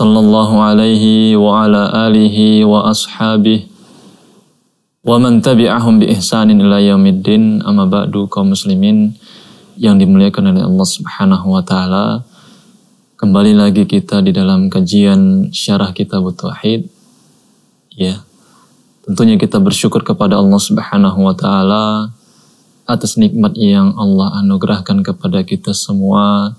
sallallahu alaihi wa ala alihi wa ashabihi wa man tabi'ahum bi ihsanin ila yaumiddin amma ba'du kaum muslimin yang dimuliakan oleh Allah Subhanahu wa taala kembali lagi kita di dalam kajian syarah kitab tauhid ya tentunya kita bersyukur kepada Allah Subhanahu wa taala atas nikmat yang Allah anugerahkan kepada kita semua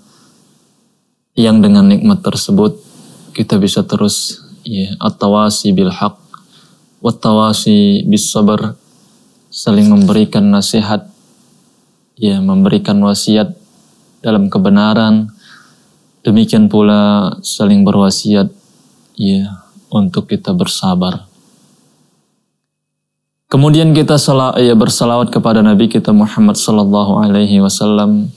yang dengan nikmat tersebut kita bisa terus ya atawasi bil haq wa bis sabar saling memberikan nasihat ya memberikan wasiat dalam kebenaran demikian pula saling berwasiat ya untuk kita bersabar kemudian kita salat ya, bersalawat kepada Nabi kita Muhammad sallallahu alaihi wasallam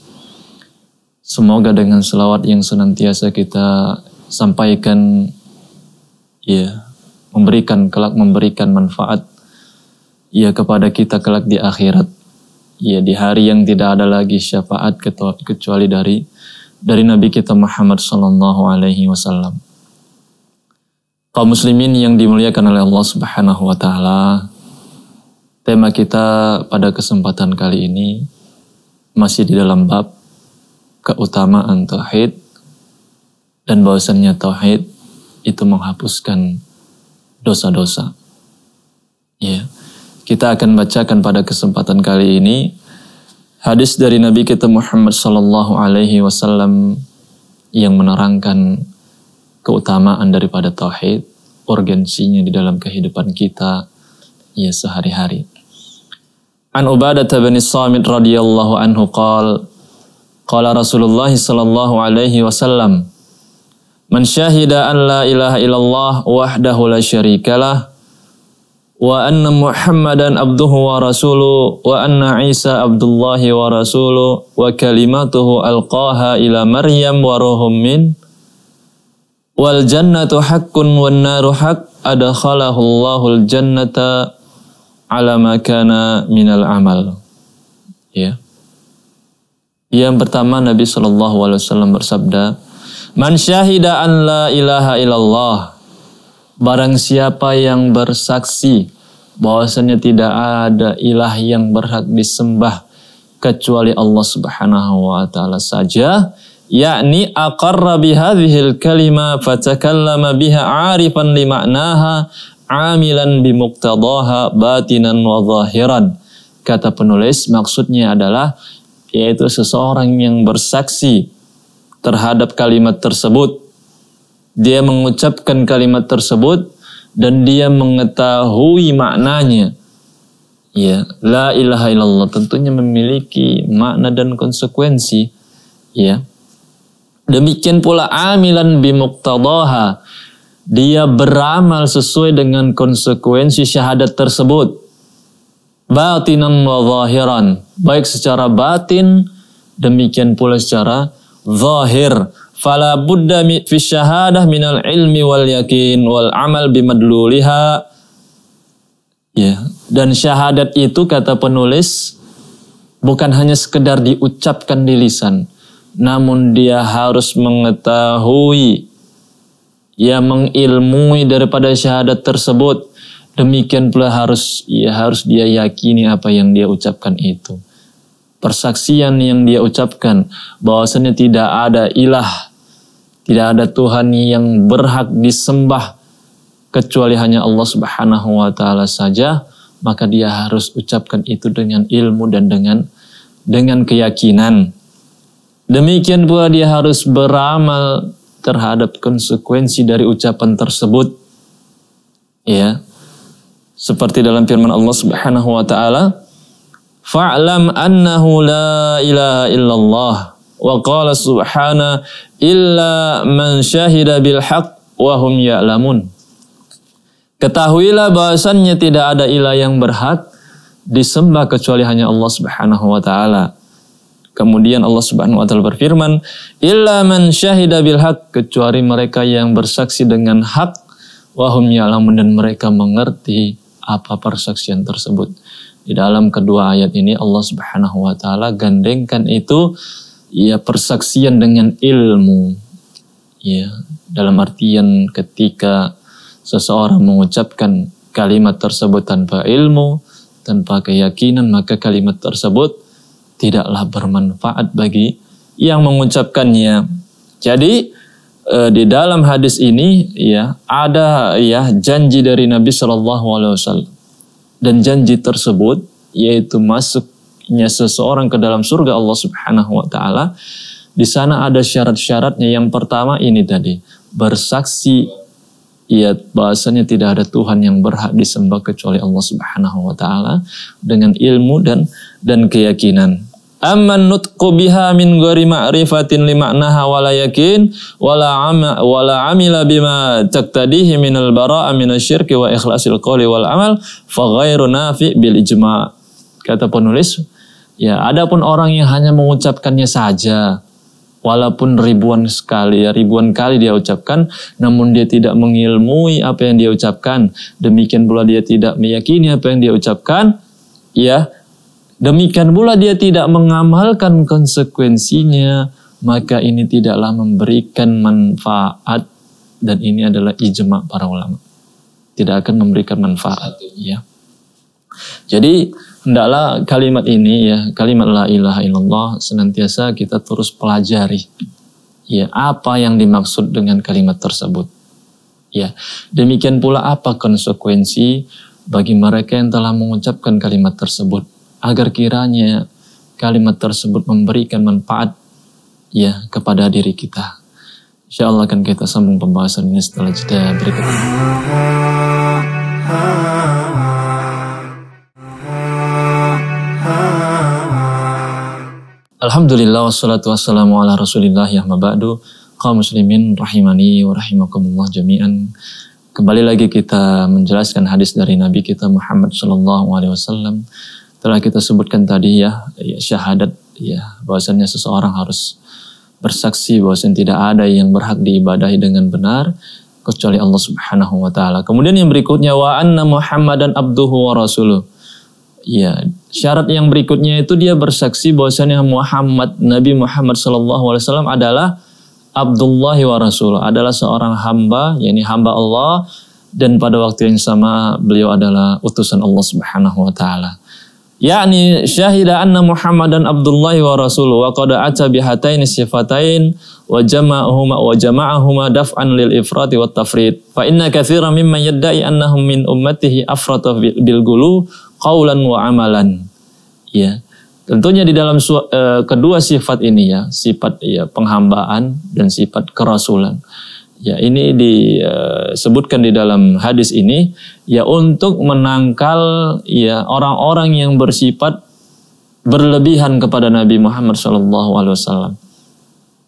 semoga dengan selawat yang senantiasa kita sampaikan ya memberikan kelak memberikan manfaat ya kepada kita kelak di akhirat ya di hari yang tidak ada lagi syafaat kecuali dari dari Nabi kita Muhammad Sallallahu Alaihi Wasallam. Kaum muslimin yang dimuliakan oleh Allah Subhanahu Wa Taala, tema kita pada kesempatan kali ini masih di dalam bab keutamaan tauhid dan bahwasannya tauhid itu menghapuskan dosa-dosa. Ya. Kita akan bacakan pada kesempatan kali ini hadis dari Nabi kita Muhammad sallallahu alaihi wasallam yang menerangkan keutamaan daripada tauhid, urgensinya di dalam kehidupan kita ya sehari-hari. An Ubadah bin Samit radhiyallahu anhu qala qala Rasulullah sallallahu alaihi wasallam Man syahida an la ilaha illallah wahdahu la syarikalah wa anna Muhammadan abduhu wa rasulu wa anna Isa abdullahi wa rasulu wa kalimatuhu alqaha ila Maryam wa ruhum min wal jannatu haqqun wan naru haqq adakhalahu Allahul jannata ala makana minal amal. Ya. Yang pertama Nabi Shallallahu alaihi wasallam bersabda, Man syahida an la ilaha illallah. Barang siapa yang bersaksi bahwasanya tidak ada ilah yang berhak disembah kecuali Allah Subhanahu wa taala saja, yakni aqarra bihadhil kalima fatakallama biha arifan li ma'naha amilan bimuqtadaha batinan wa zahiran. Kata penulis maksudnya adalah yaitu seseorang yang bersaksi terhadap kalimat tersebut. Dia mengucapkan kalimat tersebut dan dia mengetahui maknanya. Ya, la ilaha illallah tentunya memiliki makna dan konsekuensi. Ya. Demikian pula amilan bimuqtadaha. Dia beramal sesuai dengan konsekuensi syahadat tersebut. Batinan wa zahiran. Baik secara batin, demikian pula secara zahir fala budda fi syahadah minal ilmi wal yakin wal amal bimadluliha ya dan syahadat itu kata penulis bukan hanya sekedar diucapkan di lisan namun dia harus mengetahui ya mengilmui daripada syahadat tersebut demikian pula harus ya harus dia yakini apa yang dia ucapkan itu persaksian yang dia ucapkan bahwasanya tidak ada ilah tidak ada Tuhan yang berhak disembah kecuali hanya Allah Subhanahu wa taala saja maka dia harus ucapkan itu dengan ilmu dan dengan dengan keyakinan demikian pula dia harus beramal terhadap konsekuensi dari ucapan tersebut ya seperti dalam firman Allah Subhanahu wa taala fa'lam annahu la ilaha illallah wa qala subhana illa man syahida bil haqq wa hum ya'lamun Ketahuilah bahwasannya tidak ada ilah yang berhak disembah kecuali hanya Allah Subhanahu wa taala. Kemudian Allah Subhanahu wa taala berfirman, "Illa man syahida bil haq", kecuali mereka yang bersaksi dengan hak, hum ya'lamun dan mereka mengerti apa persaksian tersebut. Di dalam kedua ayat ini Allah Subhanahu wa taala gandengkan itu ya persaksian dengan ilmu. Ya, dalam artian ketika seseorang mengucapkan kalimat tersebut tanpa ilmu, tanpa keyakinan, maka kalimat tersebut tidaklah bermanfaat bagi yang mengucapkannya. Jadi eh, di dalam hadis ini ya ada ya janji dari Nabi Shallallahu Alaihi Wasallam dan janji tersebut yaitu masuknya seseorang ke dalam surga Allah Subhanahu wa taala di sana ada syarat-syaratnya yang pertama ini tadi bersaksi ya bahasanya tidak ada Tuhan yang berhak disembah kecuali Allah Subhanahu wa taala dengan ilmu dan dan keyakinan amman nutqu biha min ghairi ma'rifatin li ma'naha wala yakin wala ama wala amila bima taqtadihi min al bara'a min asyirki wa ikhlasil qawli wal amal fa ghairu nafi bil ijma kata penulis ya adapun orang yang hanya mengucapkannya saja walaupun ribuan sekali ya ribuan kali dia ucapkan namun dia tidak mengilmui apa yang dia ucapkan demikian pula dia tidak meyakini apa yang dia ucapkan ya Demikian pula dia tidak mengamalkan konsekuensinya, maka ini tidaklah memberikan manfaat dan ini adalah ijma para ulama. Tidak akan memberikan manfaat, ya. Jadi hendaklah kalimat ini ya, kalimat la ilaha illallah senantiasa kita terus pelajari. Ya, apa yang dimaksud dengan kalimat tersebut? Ya, demikian pula apa konsekuensi bagi mereka yang telah mengucapkan kalimat tersebut agar kiranya kalimat tersebut memberikan manfaat ya kepada diri kita. Insyaallah akan kita sambung pembahasan ini setelah jeda berikut. Alhamdulillah wassalatu wassalamu ala rasulillah ya mabadu kaum muslimin rahimani wa rahimakumullah jami'an Kembali lagi kita menjelaskan hadis dari Nabi kita Muhammad Sallallahu Alaihi Wasallam telah kita sebutkan tadi ya, ya syahadat ya bahwasanya seseorang harus bersaksi bahwasanya tidak ada yang berhak diibadahi dengan benar kecuali Allah Subhanahu wa taala. Kemudian yang berikutnya wa anna Muhammadan abduhu wa rasuluh. Ya, syarat yang berikutnya itu dia bersaksi bahwasanya Muhammad Nabi Muhammad sallallahu alaihi wasallam adalah Abdullah wa Rasul adalah seorang hamba, yakni hamba Allah dan pada waktu yang sama beliau adalah utusan Allah Subhanahu wa taala yakni syahida anna Muhammadan Abdullah wa rasuluh wa qad ata bihataini sifatain wa jama'ahuma wa jama'ahuma daf'an lil ifrati wat tafrid fa inna katsiran mimman yadda'i annahum min ummatihi afrata bil gulu qawlan wa amalan ya tentunya di dalam uh, kedua sifat ini ya sifat ya penghambaan dan sifat kerasulan Ya, ini disebutkan eh, di dalam hadis ini ya untuk menangkal ya orang-orang yang bersifat berlebihan kepada Nabi Muhammad SAW.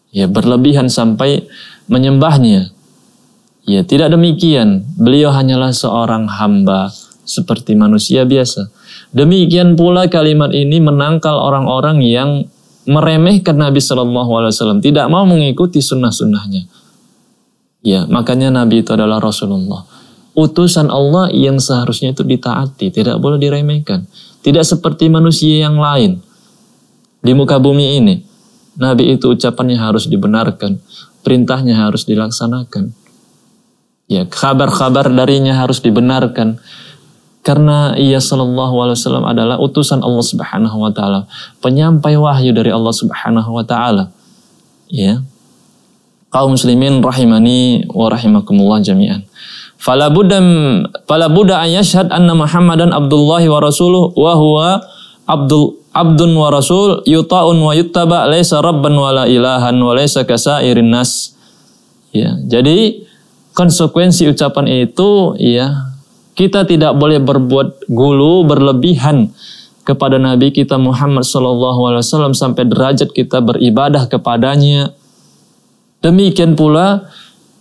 Ya, berlebihan sampai menyembahnya. Ya, tidak demikian. Beliau hanyalah seorang hamba seperti manusia biasa. Demikian pula kalimat ini menangkal orang-orang yang meremehkan Nabi Shallallahu Alaihi Wasallam, tidak mau mengikuti sunnah-sunnahnya. Ya, makanya Nabi itu adalah Rasulullah. Utusan Allah yang seharusnya itu ditaati, tidak boleh diremehkan. Tidak seperti manusia yang lain di muka bumi ini. Nabi itu ucapannya harus dibenarkan, perintahnya harus dilaksanakan. Ya, kabar-kabar darinya harus dibenarkan karena ia sallallahu alaihi wasallam adalah utusan Allah Subhanahu wa taala, penyampai wahyu dari Allah Subhanahu wa taala. Ya kaum muslimin rahimani wa rahimakumullah jami'an. Fala budda fala an yashhad anna Muhammadan Abdullah wa rasuluh wa huwa Abdul abdun wa rasul yuta'un wa yuttaba laisa rabban wa la ilahan wa laisa kasairin nas. Ya, jadi konsekuensi ucapan itu ya kita tidak boleh berbuat gulu berlebihan kepada Nabi kita Muhammad Shallallahu Alaihi Wasallam sampai derajat kita beribadah kepadanya Demikian pula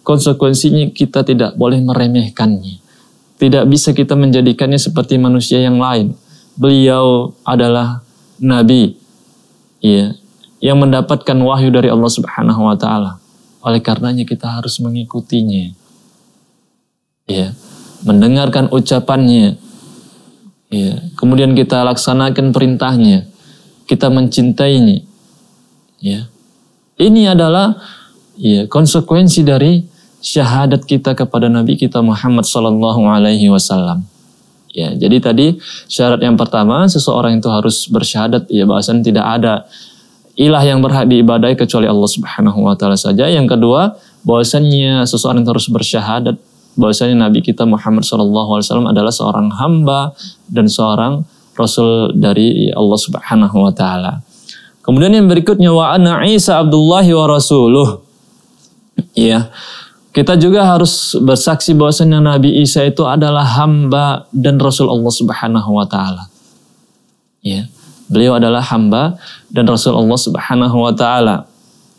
konsekuensinya kita tidak boleh meremehkannya. Tidak bisa kita menjadikannya seperti manusia yang lain. Beliau adalah nabi ya, yang mendapatkan wahyu dari Allah Subhanahu wa taala. Oleh karenanya kita harus mengikutinya. Ya, mendengarkan ucapannya. Ya, kemudian kita laksanakan perintahnya. Kita mencintainya. Ya. Ini adalah ya konsekuensi dari syahadat kita kepada Nabi kita Muhammad sallallahu alaihi wasallam. Ya, jadi tadi syarat yang pertama seseorang itu harus bersyahadat ya bahasan tidak ada ilah yang berhak diibadai kecuali Allah Subhanahu wa taala saja. Yang kedua, bahwasannya seseorang itu harus bersyahadat bahwasanya Nabi kita Muhammad sallallahu alaihi wasallam adalah seorang hamba dan seorang rasul dari Allah Subhanahu wa taala. Kemudian yang berikutnya wa ana Isa Abdullahi wa rasuluh. Ya. Kita juga harus bersaksi bahwasanya Nabi Isa itu adalah hamba dan Rasul Allah Subhanahu wa taala. Ya. Beliau adalah hamba dan Rasul Allah Subhanahu wa taala.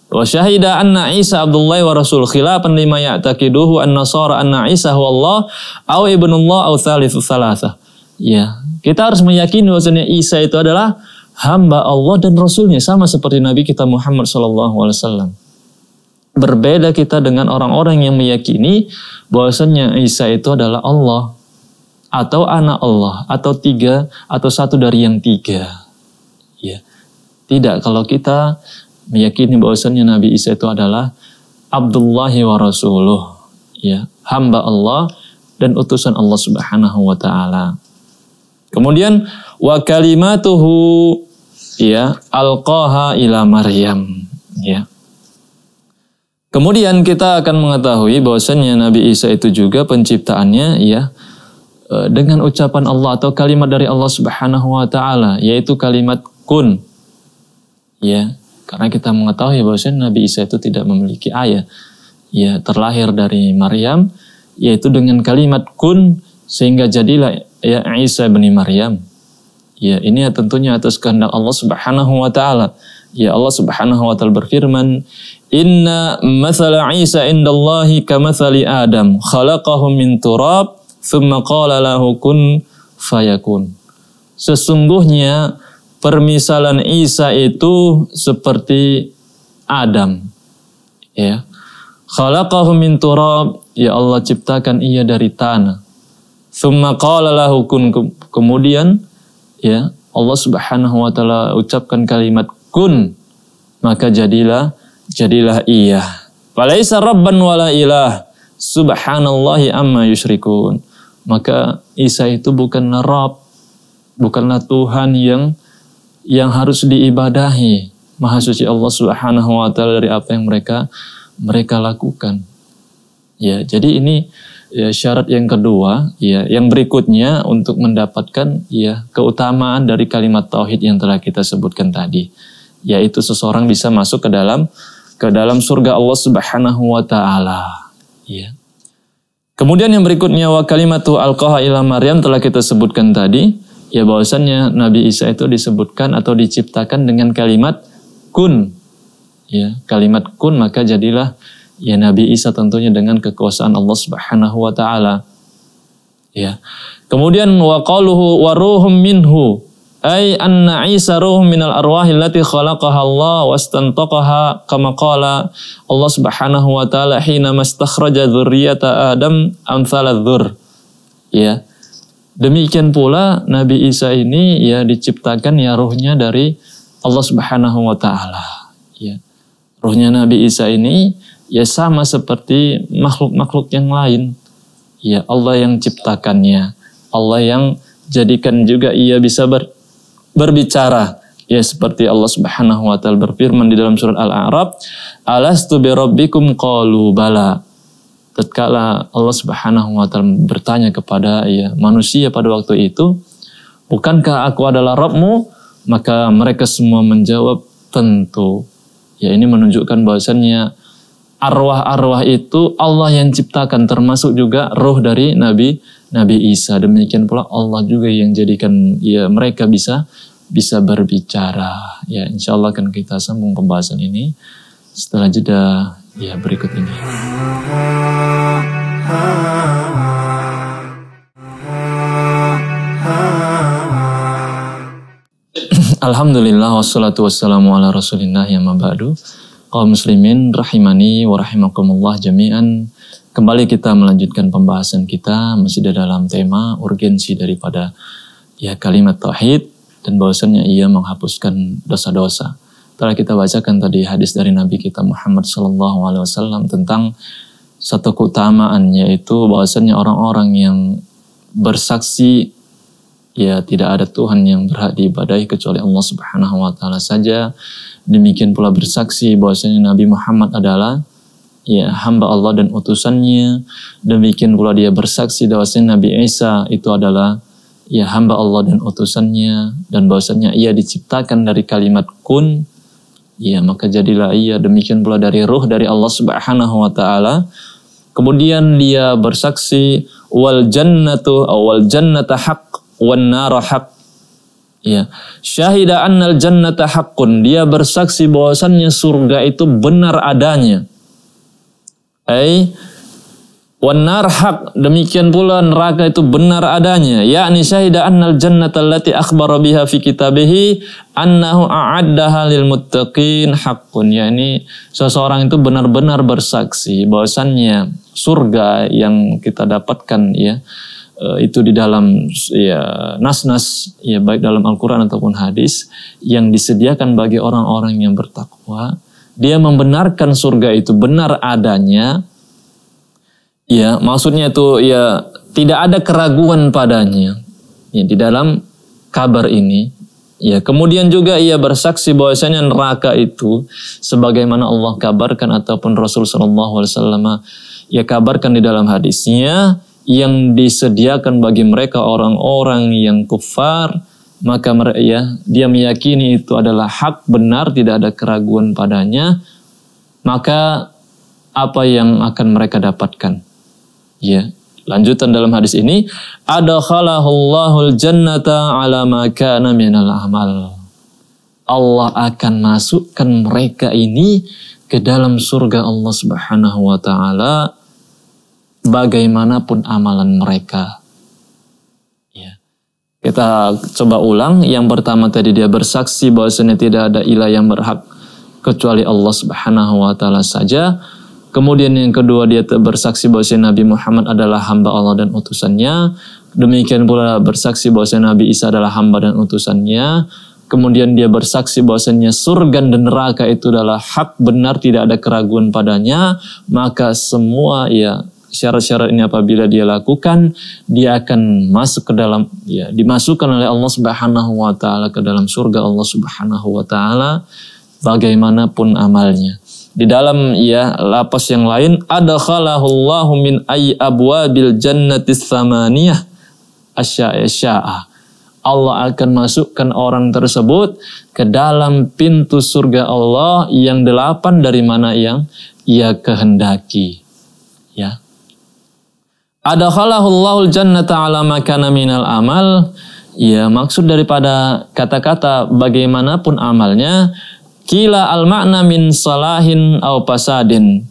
Wa syahida anna Isa Abdullah wa Rasul khilafan lima ya'taqiduhu an-nasara anna Isa huwa Allah aw ibnullah aw thalithu thalatha. Ya, kita harus meyakini bahwasanya Isa itu adalah hamba Allah dan Rasulnya sama seperti Nabi kita Muhammad Sallallahu Alaihi Wasallam. Berbeda kita dengan orang-orang yang meyakini bahwasannya Isa itu adalah Allah atau anak Allah atau tiga atau satu dari yang tiga. Ya. Tidak kalau kita meyakini bahwasannya Nabi Isa itu adalah Abdullahi wa Rasuluh. Ya, hamba Allah dan utusan Allah Subhanahu wa taala. Kemudian wa kalimatuhu ya alqaha ila Maryam ya Kemudian kita akan mengetahui bahwasanya Nabi Isa itu juga penciptaannya ya e, dengan ucapan Allah atau kalimat dari Allah Subhanahu wa taala yaitu kalimat kun. Ya, karena kita mengetahui bahwasanya Nabi Isa itu tidak memiliki ayah. Ya, terlahir dari Maryam yaitu dengan kalimat kun sehingga jadilah ya Isa bin Maryam. Ya, ini tentunya atas kehendak Allah Subhanahu wa taala. Ya Allah Subhanahu wa taala berfirman, "Inna mathala Isa indallahi kamathali Adam, khalaqahu min turab, thumma qala lahu kun fayakun." Sesungguhnya permisalan Isa itu seperti Adam. Ya. Khalaqahu min turab, ya Allah ciptakan ia dari tanah. Thumma qala lahu kun kemudian ya Allah Subhanahu wa taala ucapkan kalimat kun maka jadilah jadilah ia. falaisa rabban wala ilah subhanallahi amma yusyrikun maka Isa itu bukan Rabb bukanlah Tuhan yang yang harus diibadahi maha suci Allah Subhanahu wa taala dari apa yang mereka mereka lakukan ya jadi ini ya, syarat yang kedua, ya, yang berikutnya untuk mendapatkan ya keutamaan dari kalimat tauhid yang telah kita sebutkan tadi yaitu seseorang bisa masuk ke dalam ke dalam surga Allah Subhanahu wa taala. Ya. Kemudian yang berikutnya wa kalimatu alqaha ila Maryam telah kita sebutkan tadi, ya bahwasannya Nabi Isa itu disebutkan atau diciptakan dengan kalimat kun. Ya, kalimat kun maka jadilah ya Nabi Isa tentunya dengan kekuasaan Allah Subhanahu wa taala. Ya. Kemudian wa qaluhu wa ruhum minhu Ay anna Isa ruh minal arwah allati khalaqaha Allah wastantaqaha kama qala Allah Subhanahu wa taala hina mastakhraja dzurriyyata Adam amsala dzur. Ya. Demikian pula Nabi Isa ini ya diciptakan ya ruhnya dari Allah Subhanahu wa taala. Ya. Ruhnya Nabi Isa ini ya sama seperti makhluk-makhluk yang lain. Ya Allah yang ciptakannya, Allah yang jadikan juga ia bisa ber, berbicara. Ya seperti Allah Subhanahu wa taala berfirman di dalam surat Al-A'raf, "Alastu bi rabbikum qalu bala." Tatkala Allah Subhanahu wa taala bertanya kepada ya manusia pada waktu itu, "Bukankah aku adalah Rabbmu?" Maka mereka semua menjawab, "Tentu." Ya ini menunjukkan bahwasannya arwah-arwah itu Allah yang ciptakan termasuk juga roh dari Nabi Nabi Isa. Demikian pula Allah juga yang jadikan ya mereka bisa bisa berbicara. Ya, insya Allah akan kita sambung pembahasan ini setelah jeda ya berikut ini. Alhamdulillah wassalatu wassalamu ala rasulillah ya mabadu kaum muslimin rahimani wa rahimakumullah jami'an kembali kita melanjutkan pembahasan kita masih dalam tema urgensi daripada ya kalimat tauhid dan bahwasannya ia menghapuskan dosa-dosa. Telah kita bacakan tadi hadis dari Nabi kita Muhammad Sallallahu Alaihi Wasallam tentang satu keutamaan yaitu bahwasannya orang-orang yang bersaksi ya tidak ada Tuhan yang berhak diibadahi kecuali Allah Subhanahu wa taala saja. Demikian pula bersaksi bahwasanya Nabi Muhammad adalah ya hamba Allah dan utusannya. Demikian pula dia bersaksi bahwasanya Nabi Isa itu adalah Ya hamba Allah dan utusannya dan bahwasannya ia diciptakan dari kalimat kun ya maka jadilah ia demikian pula dari ruh dari Allah Subhanahu wa taala kemudian dia bersaksi wal jannatu awal jannata haq wan nara haq ya syahida annal jannata haqqun dia bersaksi bahwasannya surga itu benar adanya ai Wanar hak demikian pula neraka itu benar adanya yakni syahida annal jannata allati akhbara biha fi kitabihi annahu a'addaha lil muttaqin ya ini seseorang itu benar-benar bersaksi bahwasannya surga yang kita dapatkan ya eh, itu di dalam ya nas-nas ya baik dalam Al-Qur'an ataupun hadis yang disediakan bagi orang-orang yang bertakwa dia membenarkan surga itu benar adanya Ya, maksudnya itu ya tidak ada keraguan padanya. Ya, di dalam kabar ini. Ya, kemudian juga ia bersaksi bahwasanya neraka itu sebagaimana Allah kabarkan ataupun Rasul Shallallahu alaihi wasallam ya kabarkan di dalam hadisnya yang disediakan bagi mereka orang-orang yang kufar maka mereka ya dia meyakini itu adalah hak benar tidak ada keraguan padanya maka apa yang akan mereka dapatkan Ya, lanjutan dalam hadis ini ada khalahullahul jannata ala ma kana minal amal. Allah akan masukkan mereka ini ke dalam surga Allah Subhanahu wa taala bagaimanapun amalan mereka. Ya. Kita coba ulang yang pertama tadi dia bersaksi bahwasanya tidak ada ilah yang berhak kecuali Allah Subhanahu wa taala saja. Kemudian yang kedua dia bersaksi bahwa Nabi Muhammad adalah hamba Allah dan utusannya. Demikian pula bersaksi bahwa Nabi Isa adalah hamba dan utusannya. Kemudian dia bersaksi bahwasanya surga dan neraka itu adalah hak benar tidak ada keraguan padanya. Maka semua ya syarat-syarat ini apabila dia lakukan dia akan masuk ke dalam ya dimasukkan oleh Allah Subhanahu wa taala ke dalam surga Allah Subhanahu wa taala bagaimanapun amalnya di dalam ya lapas yang lain ada khalahullahu min ay abwabil jannati tsamaniyah asya'a Allah akan masukkan orang tersebut ke dalam pintu surga Allah yang delapan dari mana yang ia kehendaki ya ada adkhalahullahu jannata ala makana minal amal ya maksud daripada kata-kata bagaimanapun amalnya Kila al makna min salahin au pasadin.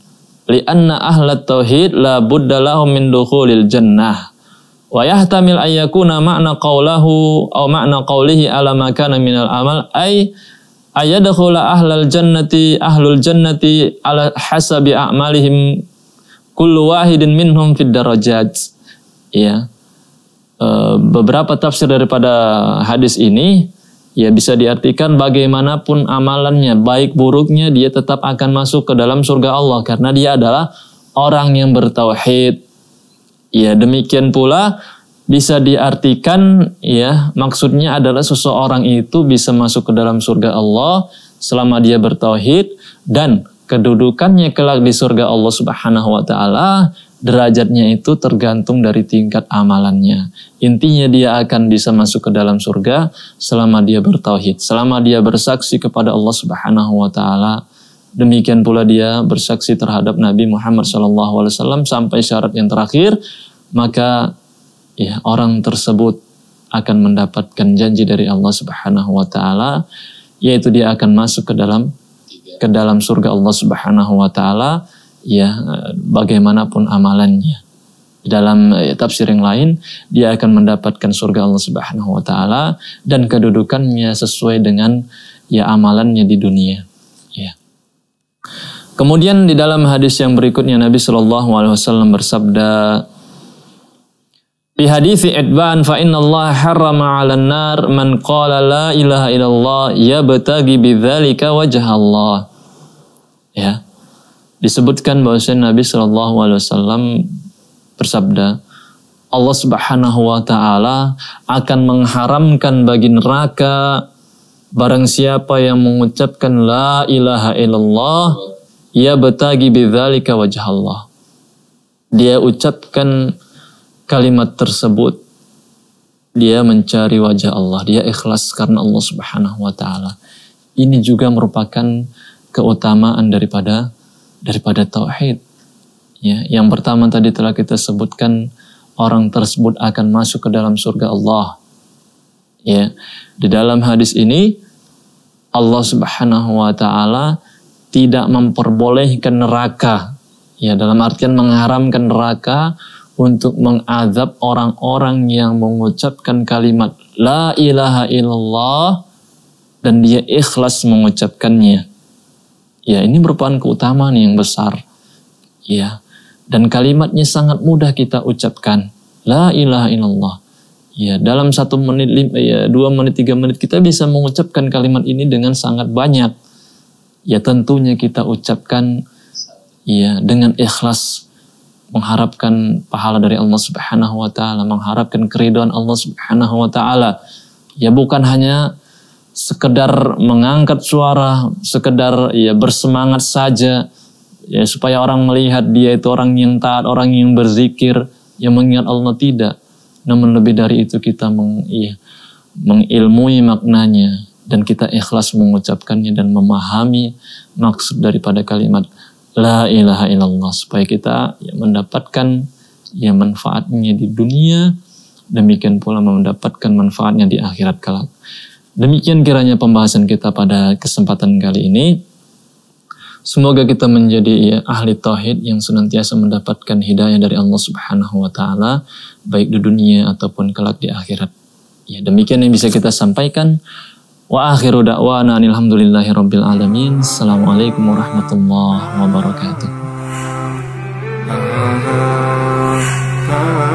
anna ahla tauhid la budda lahum min dukhulil jannah. Wa yahtamil ayyakuna makna qawlahu au makna qawlihi ala makana al amal. Ay ayadakhula ahlal jannati ahlul jannati ala hasabi a'malihim kullu wahidin minhum fid darajat ya eh, beberapa tafsir daripada hadis ini Ya bisa diartikan bagaimanapun amalannya, baik buruknya dia tetap akan masuk ke dalam surga Allah karena dia adalah orang yang bertauhid. Ya demikian pula bisa diartikan ya maksudnya adalah seseorang itu bisa masuk ke dalam surga Allah selama dia bertauhid dan kedudukannya kelak di surga Allah Subhanahu wa taala derajatnya itu tergantung dari tingkat amalannya. Intinya dia akan bisa masuk ke dalam surga selama dia bertauhid, selama dia bersaksi kepada Allah Subhanahu wa taala. Demikian pula dia bersaksi terhadap Nabi Muhammad saw sampai syarat yang terakhir, maka ya orang tersebut akan mendapatkan janji dari Allah Subhanahu wa taala yaitu dia akan masuk ke dalam ke dalam surga Allah Subhanahu wa taala ya bagaimanapun amalannya. Dalam eh, tafsir yang lain, dia akan mendapatkan surga Allah Subhanahu wa taala dan kedudukannya sesuai dengan ya amalannya di dunia. Ya. Kemudian di dalam hadis yang berikutnya Nabi Shallallahu alaihi wasallam bersabda Di hadis Itban fa inna Allah harrama 'alan nar man qala la ilaha illallah yabtagi bidzalika wajah Allah. Ya disebutkan bahwasanya Nabi Shallallahu Alaihi Wasallam bersabda, Allah Subhanahu Wa Taala akan mengharamkan bagi neraka barang siapa yang mengucapkan la ilaha illallah ia betagi bidzalika wajah Allah. Dia ucapkan kalimat tersebut dia mencari wajah Allah, dia ikhlas karena Allah Subhanahu wa taala. Ini juga merupakan keutamaan daripada daripada tauhid. Ya, yang pertama tadi telah kita sebutkan orang tersebut akan masuk ke dalam surga Allah. Ya, di dalam hadis ini Allah Subhanahu wa taala tidak memperbolehkan neraka. Ya, dalam artian mengharamkan neraka untuk mengazab orang-orang yang mengucapkan kalimat la ilaha illallah dan dia ikhlas mengucapkannya. Ya, ini merupakan keutamaan yang besar. Ya. Dan kalimatnya sangat mudah kita ucapkan. La ilaha illallah. Ya, dalam satu menit, lima ya, dua menit, tiga menit kita bisa mengucapkan kalimat ini dengan sangat banyak. Ya tentunya kita ucapkan ya dengan ikhlas mengharapkan pahala dari Allah Subhanahu wa taala, mengharapkan keridhaan Allah Subhanahu wa taala. Ya bukan hanya sekedar mengangkat suara, sekedar ya bersemangat saja ya supaya orang melihat dia itu orang yang taat, orang yang berzikir, yang mengingat Allah tidak. Namun lebih dari itu kita meng, ya, mengilmui maknanya dan kita ikhlas mengucapkannya dan memahami maksud daripada kalimat la ilaha illallah supaya kita ya, mendapatkan ya manfaatnya di dunia demikian pula mendapatkan manfaatnya di akhirat kelak. Demikian kiranya pembahasan kita pada kesempatan kali ini. Semoga kita menjadi ahli tauhid yang senantiasa mendapatkan hidayah dari Allah Subhanahu wa taala baik di dunia ataupun kelak di akhirat. Ya, demikian yang bisa kita sampaikan. Wa akhiru da'wana alhamdulillahi rabbil alamin. Assalamualaikum warahmatullahi wabarakatuh. Ah, ah, ah,